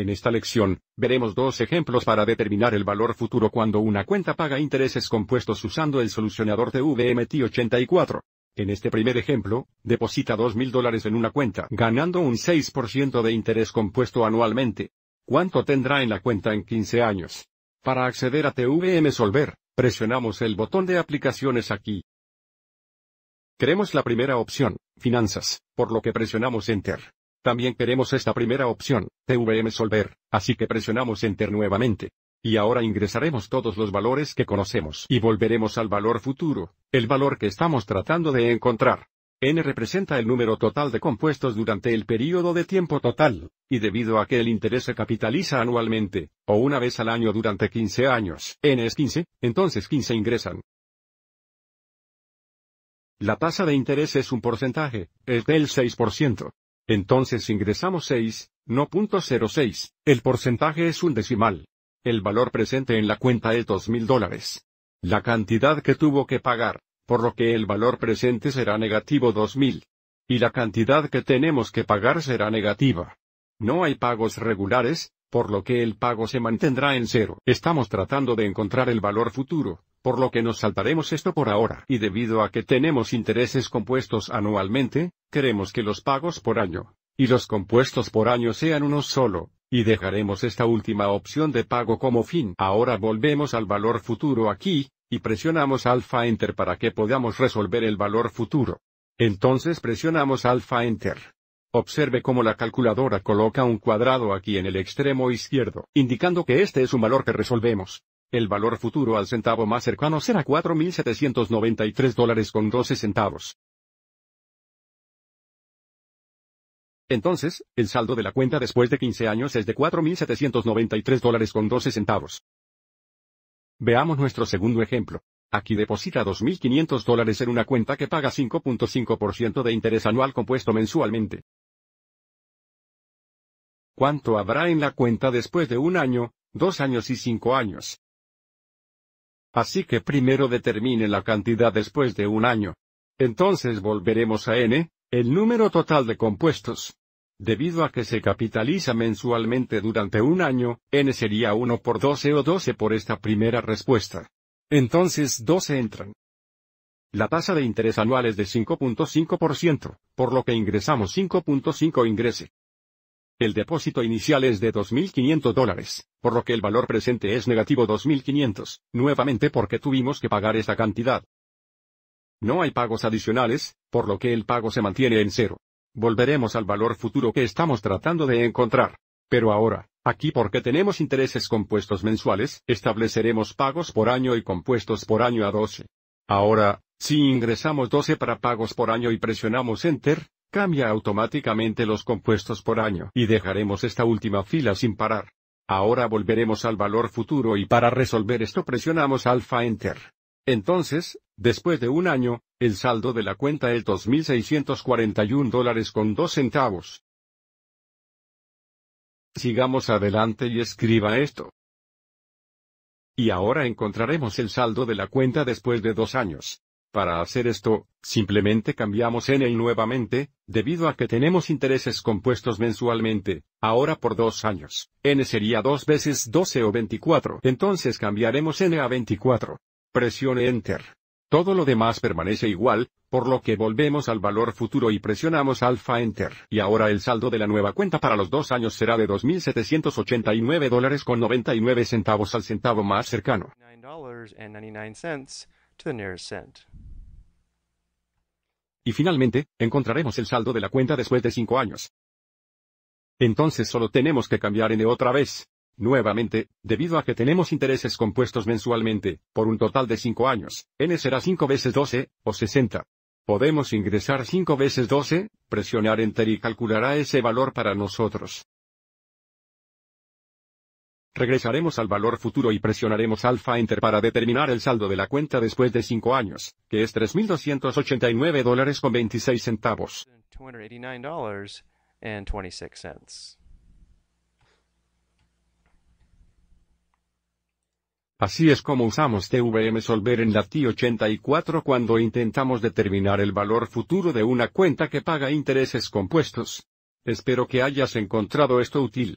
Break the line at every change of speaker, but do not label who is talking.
En esta lección, veremos dos ejemplos para determinar el valor futuro cuando una cuenta paga intereses compuestos usando el solucionador TVM t 84 En este primer ejemplo, deposita 2.000 dólares en una cuenta ganando un 6% de interés compuesto anualmente. ¿Cuánto tendrá en la cuenta en 15 años? Para acceder a TVM Solver, presionamos el botón de aplicaciones aquí. Queremos la primera opción, finanzas, por lo que presionamos Enter. También queremos esta primera opción, TVM Solver, así que presionamos Enter nuevamente. Y ahora ingresaremos todos los valores que conocemos y volveremos al valor futuro, el valor que estamos tratando de encontrar. N representa el número total de compuestos durante el período de tiempo total, y debido a que el interés se capitaliza anualmente, o una vez al año durante 15 años, N es 15, entonces 15 ingresan. La tasa de interés es un porcentaje, es del 6%. Entonces ingresamos 6, no .06, el porcentaje es un decimal. El valor presente en la cuenta es 2.000 dólares. La cantidad que tuvo que pagar, por lo que el valor presente será negativo 2.000. Y la cantidad que tenemos que pagar será negativa. No hay pagos regulares, por lo que el pago se mantendrá en cero. Estamos tratando de encontrar el valor futuro, por lo que nos saltaremos esto por ahora. Y debido a que tenemos intereses compuestos anualmente, Queremos que los pagos por año, y los compuestos por año sean uno solo, y dejaremos esta última opción de pago como fin. Ahora volvemos al valor futuro aquí, y presionamos alfa enter para que podamos resolver el valor futuro. Entonces presionamos alfa enter. Observe cómo la calculadora coloca un cuadrado aquí en el extremo izquierdo, indicando que este es un valor que resolvemos. El valor futuro al centavo más cercano será 4.793 dólares con 12 centavos. Entonces, el saldo de la cuenta después de 15 años es de 4.793 dólares con 12 centavos. Veamos nuestro segundo ejemplo. Aquí deposita 2.500 dólares en una cuenta que paga 5.5% de interés anual compuesto mensualmente. ¿Cuánto habrá en la cuenta después de un año, dos años y cinco años? Así que primero determine la cantidad después de un año. Entonces volveremos a n, el número total de compuestos. Debido a que se capitaliza mensualmente durante un año, n sería 1 por 12 o 12 por esta primera respuesta. Entonces 12 entran. La tasa de interés anual es de 5.5%, por lo que ingresamos 5.5 ingrese. El depósito inicial es de 2.500 dólares, por lo que el valor presente es negativo 2.500, nuevamente porque tuvimos que pagar esta cantidad. No hay pagos adicionales, por lo que el pago se mantiene en cero. Volveremos al valor futuro que estamos tratando de encontrar. Pero ahora, aquí porque tenemos intereses compuestos mensuales, estableceremos pagos por año y compuestos por año a 12. Ahora, si ingresamos 12 para pagos por año y presionamos Enter, cambia automáticamente los compuestos por año y dejaremos esta última fila sin parar. Ahora volveremos al valor futuro y para resolver esto presionamos alfa Enter. Entonces, después de un año, el saldo de la cuenta es 2.641 dólares con 2 centavos. Sigamos adelante y escriba esto. Y ahora encontraremos el saldo de la cuenta después de dos años. Para hacer esto, simplemente cambiamos N nuevamente, debido a que tenemos intereses compuestos mensualmente, ahora por dos años. N sería dos veces 12 o 24. Entonces cambiaremos N a 24. Presione Enter. Todo lo demás permanece igual, por lo que volvemos al valor futuro y presionamos alfa enter. Y ahora el saldo de la nueva cuenta para los dos años será de 2.789 dólares con 99 centavos al centavo más cercano. Y finalmente, encontraremos el saldo de la cuenta después de cinco años. Entonces solo tenemos que cambiar N otra vez. Nuevamente, debido a que tenemos intereses compuestos mensualmente, por un total de 5 años, n será 5 veces 12, o 60. Podemos ingresar 5 veces 12, presionar Enter y calculará ese valor para nosotros. Regresaremos al valor futuro y presionaremos alfa Enter para determinar el saldo de la cuenta después de 5 años, que es $3,289.26. dólares con centavos. Así es como usamos TVM Solver en la TI84 cuando intentamos determinar el valor futuro de una cuenta que paga intereses compuestos. Espero que hayas encontrado esto útil.